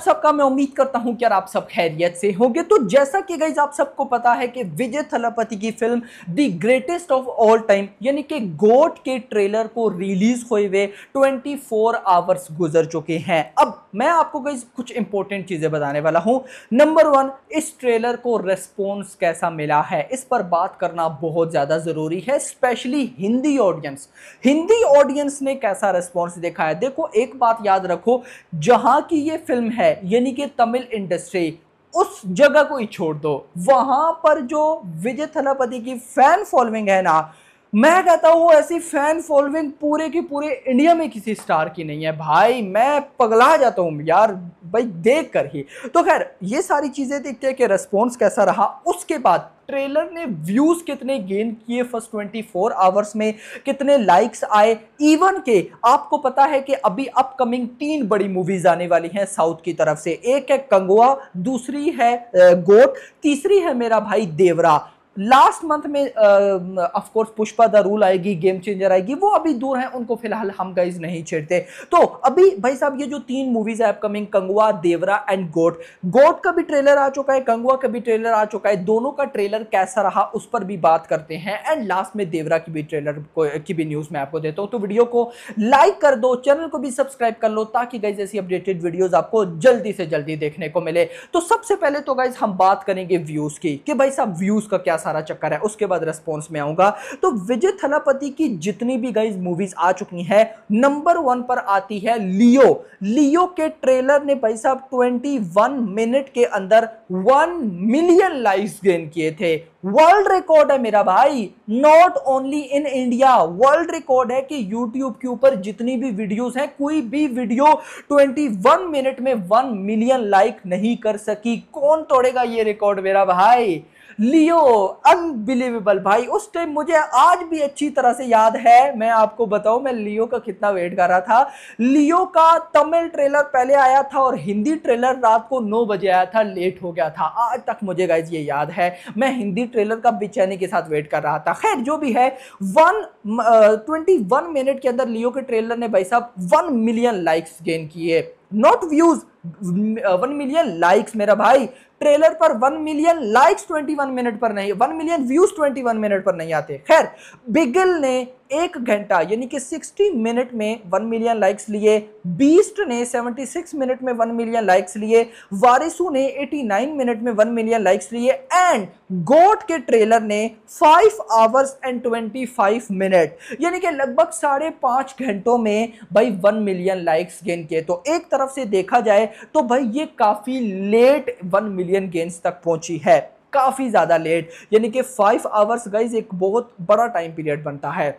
आप सबका मैं उम्मीद करता हूं कि आप सब खैरियत से होंगे तो जैसा कि गई आप सबको पता है कि विजय थलापति की film the greatest of all time यानी कि गोट के ट्रेलर को रिलीज हुए हुए 24 आवर्स गुजर चुके हैं अब मैं आपको गई कुछ इंपॉर्टेंट चीज़ें बताने वाला हूं नंबर वन इस ट्रेलर को रेस्पॉन्स कैसा मिला है इस पर बात करना बहुत ज़्यादा ज़रूरी है specially Hindi audience Hindi audience ने कैसा रेस्पॉन्स देखा है देखो एक बात याद रखो जहां की ये फिल्म है है यानी कि तमिल इंडस्ट्री उस जगह को ही छोड़ दो वहां पर जो विजय थलापति की फैन फॉलोइंग है ना मैं कहता हूँ ऐसी फैन फॉलोइंग पूरे की पूरे इंडिया में किसी स्टार की नहीं है भाई मैं पगला जाता हूँ यार भाई देख कर ही तो खैर ये सारी चीज़ें देखते हैं कि रेस्पॉन्स कैसा रहा उसके बाद ट्रेलर ने व्यूज़ कितने गेन किए फर्स्ट 24 आवर्स में कितने लाइक्स आए इवन के आपको पता है कि अभी अपकमिंग तीन बड़ी मूवीज़ आने वाली हैं साउथ की तरफ से एक है कंगवा दूसरी है गोट तीसरी है मेरा भाई देवरा लास्ट मंथ में of course Pushpa the rule आएगी गेम चेंजर आएगी वो अभी दूर हैं उनको फिलहाल हम गाइज नहीं छेड़ते तो अभी भाई साहब ये जो तीन मूवीज है अपकमिंग कंगवा देवरा एंड गोट गोट का भी ट्रेलर आ चुका है कंगवा का भी ट्रेलर आ चुका है दोनों का ट्रेलर कैसा रहा उस पर भी बात करते हैं एंड लास्ट में देवरा की भी ट्रेलर को की भी न्यूज़ मैं आपको देता हूँ तो वीडियो को लाइक कर दो चैनल को भी सब्सक्राइब कर लो ताकि गाइज ऐसी अपडेटेड वीडियोज़ आपको जल्दी से जल्दी देखने को मिले तो सबसे पहले तो गाइज हम बात करेंगे व्यूज़ की भाई साहब व्यूज़ का क्या सारा चक्कर है उसके बाद रेस्पॉन्स में आऊंगा तो विजय थलापति की जितनी भी गाइज मूवीज आ चुकी है नंबर वन पर आती है लियो लियो के ट्रेलर ने भाई साहब 21 मिनट के अंदर वन मिलियन लाइक्स गेन किए थे वर्ल्ड रिकॉर्ड है मेरा भाई not only in India world record है कि यूट्यूब के ऊपर जितनी भी वीडियोस हैं कोई भी वीडियो 21 मिनट में 1 मिलियन लाइक नहीं कर सकी कौन तोड़ेगा ये रिकॉर्ड मेरा भाई लियो अनबिलीवेबल भाई उस टाइम मुझे आज भी अच्छी तरह से याद है मैं आपको बताऊं मैं लियो का कितना वेट कर रहा था लियो का तमिल ट्रेलर पहले आया था और हिंदी ट्रेलर रात को नौ बजे आया था लेट हो गया था आज तक मुझे गाइज ये याद है मैं हिंदी ट्रेलर का बेचैनी के साथ वेट कर रहा था खैर जो भी है वन ट्वेंटी मिनट के अंदर लियो के ट्रेलर ने भाई साहब वन मिलियन लाइक्स गेन किए not views one million likes मेरा भाई ट्रेलर पर one million likes one minute पर नहीं one million views one minute पर नहीं आते खैर बिगल ने एक घंटा यानी कि सिक्सटी मिनट में वन मिलियन लाइक्स लिए बीस्ट ने सिक्स मिनट में वन मिलियन लाइक्स लिए वारिसू ने एटी नाइन मिनट में वन मिलियन लाइक्स लिए एंड गोट के ट्रेलर ने five hours and twenty five minute यानी कि लगभग साढ़े पाँच घंटों में भाई वन मिलियन लाइक्स गेन किए तो एक तरफ से देखा जाए तो भाई ये काफ़ी लेट वन मिलियन गेंस तक पहुंची है काफ़ी ज़्यादा लेट यानी कि फाइव आवर्स गाइज एक बहुत बड़ा टाइम पीरियड बनता है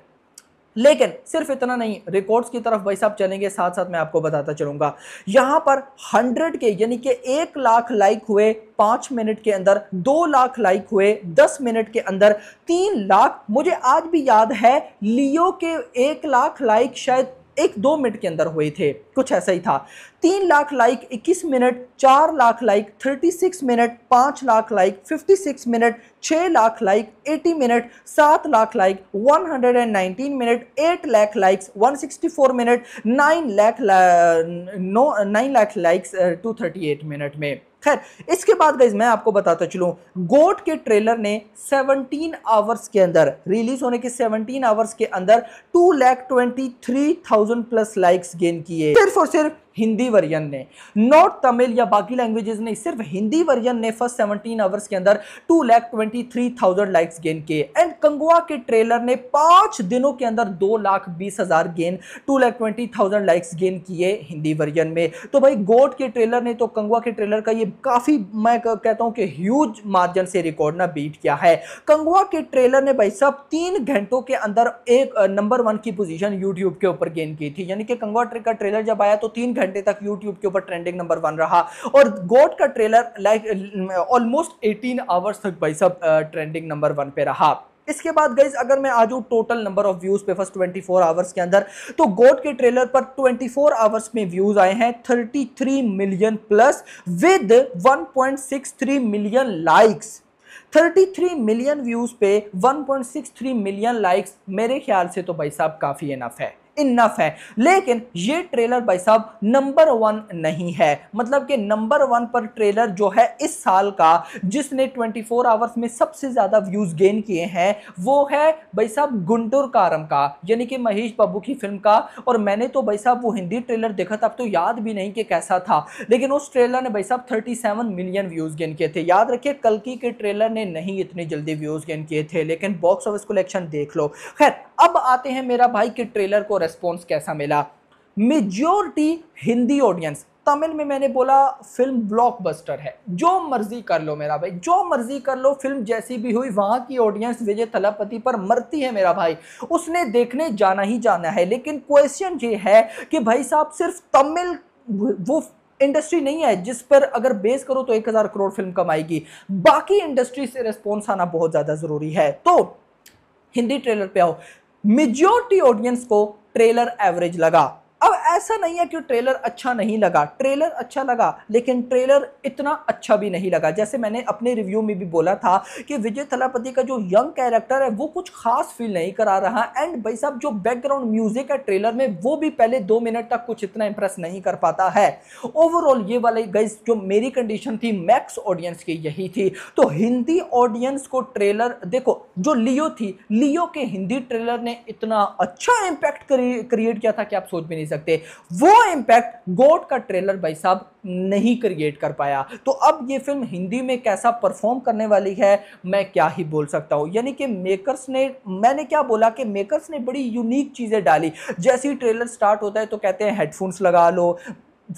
लेकिन सिर्फ इतना नहीं रिकॉर्ड्स की तरफ भाई साहब चलेंगे साथ साथ मैं आपको बताता चलूंगा यहां पर 100 के यानी कि एक लाख लाइक हुए पांच मिनट के अंदर दो लाख लाइक हुए दस मिनट के अंदर तीन लाख मुझे आज भी याद है लियो के एक लाख लाइक शायद एक दो मिनट के अंदर हुए थे कुछ ऐसा ही था तीन लाख लाइक इक्कीस मिनट चार lakh like thirty six minute पाँच lakh like fifty six minute छः लाख लाइक एटी मिनट सात lakh like one hundred and nineteen minute eight lakh likes one sixty four minute nine lakh no nine lakh likes two thirty eight minute में खैर इसके बाद गई मैं आपको बताता चलूँ गोट के ट्रेलर ने 17 आवर्स के अंदर रिलीज होने के 17 आवर्स के अंदर two lakh twenty three thousand plus likes gain किए सिर्फ और सिर्फ हिंदी वर्जन ने नॉट तमिल या बाकी लैंग्वेजेस ने सिर्फ हिंदी वर्जन ने फर्स्ट सेवनटीन आवर्स के अंदर two lakh twenty three thousand likes gain किए एंड कंगुआ के ट्रेलर ने पांच दिनों के अंदर दो लाख बीस हज़ार gain two lakh twenty thousand likes gain किए हिंदी वर्जन में तो भाई गोट के ट्रेलर ने तो कंगुआ के ट्रेलर का ये काफ़ी मैं कहता हूँ कि ह्यूज मार्जिन से रिकॉर्ड ना बीट किया है कंगुआ के ट्रेलर ने भाई साहब तीन घंटों के अंदर एक नंबर वन की पोजिशन यूट्यूब के ऊपर गेन की थी यानी कि कंगुआ का ट्रेलर जब आया तो तीन घंटे तक यूट्यूब के ऊपर ट्रेंडिंग नंबर वन रहा और गोड का trailer like almost eighteen hours तक भाई सब ट्रेंडिंग नंबर वन पे रहा इसके बाद गई अगर मैं आज टोटल नंबर ऑफ व्यूज़ पे फर्स्ट 24 फोर आवर्स के अंदर तो गोड के ट्रेलर पर 24 फोर आवर्स में व्यूज़ आए हैं 33 million plus with 1.63 million likes 33 million views पे 1.63 मिलियन लाइक्स मेरे ख्याल से तो भाई साहब काफ़ी इनफ है इनफ है लेकिन ये ट्रेलर भाई साहब नंबर वन नहीं है मतलब कि नंबर वन पर ट्रेलर जो है इस साल का जिसने 24 आवर्स में सबसे ज़्यादा व्यूज़ गेन किए हैं वो है भाई साहब गुंटूर कारम का यानी कि महेश बाबू की फिल्म का और मैंने तो भाई साहब वो हिंदी ट्रेलर देखा था अब तो याद भी नहीं कि कैसा था लेकिन उस ट्रेलर ने भाई साहब सेवन मिलियन व्यूज़ गेन किए थे याद रखिए कलकी के ट्रेलर ने नहीं इतने जल्दी व्यूज़ गेन किए थे लेकिन बॉक्स ऑफिस कलेक्शन देख लो खैर अब आते हैं मेरा भाई के ट्रेलर को रेस्पॉन्स कैसा मिला मेजोरिटी हिंदी ऑडियंस तमिल में मैंने बोला फिल्म ब्लॉकबस्टर है जो मर्जी कर लो मेरा भाई जो मर्जी कर लो फिल्म जैसी भी हुई वहां की ऑडियंस विजय थलापति पर मरती है मेरा भाई उसने देखने जाना ही जाना है लेकिन क्वेश्चन ये है कि भाई साहब सिर्फ तमिल वो इंडस्ट्री नहीं है जिस पर अगर बेस करो तो एक हज़ार करोड़ फिल्म कमाएगी बाकी इंडस्ट्री से रिस्पॉन्स आना बहुत ज़्यादा ज़रूरी है तो हिंदी ट्रेलर पे आओ मेजोरिटी ऑडियंस को ट्रेलर एवरेज लगा अब ऐसा नहीं है कि ट्रेलर अच्छा नहीं लगा ट्रेलर अच्छा लगा लेकिन ट्रेलर इतना अच्छा भी नहीं लगा जैसे मैंने अपने रिव्यू में भी बोला था कि विजय थलापति का जो यंग कैरेक्टर है वो कुछ खास फील नहीं करा रहा एंड भाई साहब जो बैकग्राउंड म्यूजिक है ट्रेलर में वो भी पहले दो मिनट तक कुछ इतना इंप्रेस नहीं कर पाता है ओवरऑल ये वाले गईस जो मेरी कंडीशन थी मैक्स ऑडियंस की यही थी तो हिंदी ऑडियंस को ट्रेलर देखो जो लियो थी लियो के हिंदी ट्रेलर ने इतना अच्छा इम्पैक्ट क्रिएट किया था कि आप सोच भी नहीं सकते वो इम्पैक्ट गोट का ट्रेलर भाई साहब नहीं क्रिएट कर पाया तो अब ये फिल्म हिंदी में कैसा परफॉर्म करने वाली है मैं क्या ही बोल सकता हूँ यानी कि मेकर्स ने मैंने क्या बोला कि मेकर्स ने बड़ी यूनिक चीज़ें डाली जैसे ही ट्रेलर स्टार्ट होता है तो कहते हैं हेडफोन्स लगा लो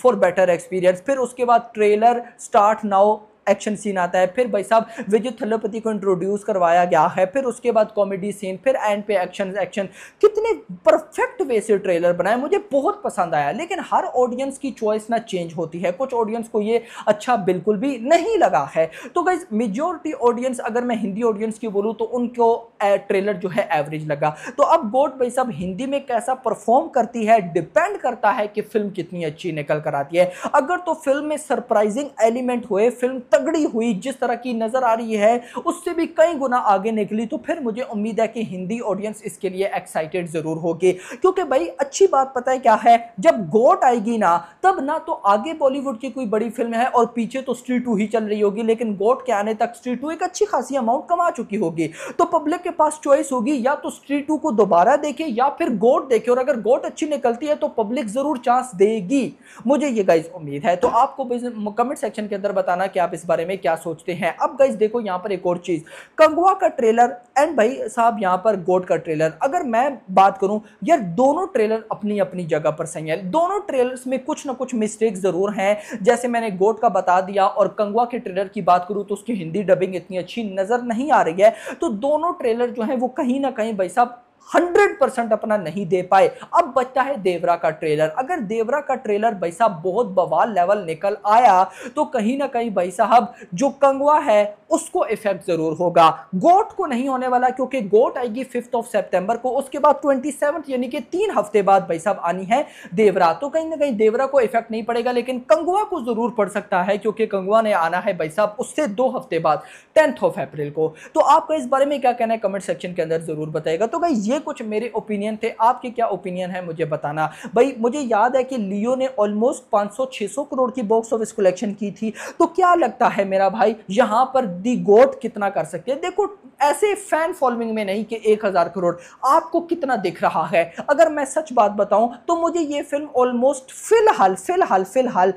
फॉर बेटर एक्सपीरियंस फिर उसके बाद trailer start now action scene आता है फिर भाई साहब विजय थलपति को इंट्रोड्यूस करवाया गया है फिर उसके बाद कॉमेडी सीन फिर एंड पे एक्शन एक्शन कितने परफेक्ट वे से ट्रेलर बनाए मुझे बहुत पसंद आया लेकिन हर ऑडियंस की चॉइस ना चेंज होती है कुछ ऑडियंस को ये अच्छा बिल्कुल भी नहीं लगा है तो भाई मेजोरिटी ऑडियंस अगर मैं हिंदी ऑडियंस की बोलूँ तो उनको ट्रेलर जो है एवरेज लगा तो अब गोट भाई साहब हिंदी में कैसा परफॉर्म करती है डिपेंड करता है कि फिल्म कितनी अच्छी निकल कर आती है अगर तो फिल्म में सरप्राइजिंग एलिमेंट हुए फिल्म तगड़ी हुई जिस तरह की नज़र आ रही है उससे भी कई गुना आगे निकली तो फिर मुझे उम्मीद है कि हिंदी ऑडियंस इसके लिए एक्साइटेड ज़रूर होगी क्योंकि भाई अच्छी बात पता है क्या है जब गोट आएगी ना तब ना तो आगे बॉलीवुड की कोई बड़ी फिल्म है और पीछे तो स्ट्री टू ही चल रही होगी लेकिन गोट के आने तक स्ट्री टू एक अच्छी खासी अमाउंट कमा चुकी होगी तो पब्लिक के पास चॉइस होगी या तो स्ट्री टू को दोबारा देखे या फिर गोट देखे और अगर गोट अच्छी निकलती है तो पब्लिक ज़रूर चांस देगी मुझे ये गाइज उम्मीद है तो आपको कमेंट सेक्शन के अंदर बताना कि आप इस इस बारे में क्या सोचते हैं अब गाइज देखो यहाँ पर एक और चीज़ कंगवा का ट्रेलर एंड भाई साहब यहाँ पर गोट का ट्रेलर अगर मैं बात करूँ यार दोनों ट्रेलर अपनी अपनी जगह पर सही है दोनों ट्रेलर्स में कुछ ना कुछ मिस्टेक ज़रूर हैं जैसे मैंने गोट का बता दिया और कंगवा के ट्रेलर की बात करूँ तो उसकी हिंदी डबिंग इतनी अच्छी नज़र नहीं आ रही है तो दोनों ट्रेलर जो है वो कहीं ना कहीं भाई साहब हंड्रेड परसेंट अपना नहीं दे पाए अब बचता है देवरा का ट्रेलर अगर देवरा का ट्रेलर भाई साहब बहुत बवाल लेवल निकल आया तो कहीं ना कहीं भाई साहब जो कंगवा है उसको इफेक्ट जरूर होगा गोट को नहीं होने वाला क्योंकि गोट आएगी फिफ्थ ऑफ सेप्टेंबर को उसके बाद ट्वेंटी यानी कि तीन हफ्ते बाद भाई साहब आनी है देवरा तो कहीं ना कहीं देवरा को इफेक्ट नहीं पड़ेगा लेकिन कंगवा को जरूर पड़ सकता है क्योंकि कंगवा ने आना है भाई साहब उससे दो हफ्ते बाद टेंथ ऑफ अप्रैल को तो आपका इस बारे में क्या कहना है कमेंट सेक्शन के अंदर जरूर बताएगा तो भाई ये ये कुछ मेरे ओपिनियन थे आपके क्या ओपिनियन है मुझे बताना भाई मुझे याद है कि लियो ने ऑलमोस्ट 500-600 करोड़ की बॉक्स ऑफिस कलेक्शन की थी तो क्या लगता है मेरा भाई यहाँ पर दी गोट कितना कर सकते हैं देखो ऐसे फैन फॉलोइंग में नहीं कि एक हज़ार करोड़ आपको कितना दिख रहा है अगर मैं सच बात बताऊं तो मुझे ये फिल्म ऑलमोस्ट फिलहाल फिलहाल फिलहाल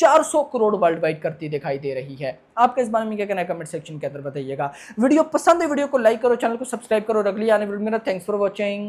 400 करोड़ वर्ल्ड वाइड करती दिखाई दे रही है आपके इस बारे में क्या कहना है कमेंट सेक्शन के अंदर बताइएगा वीडियो पसंद है वीडियो को लाइक करो चैनल को सब्सक्राइब करो अगली आने वीडियो मेरा थैंक्स फॉर वॉचिंग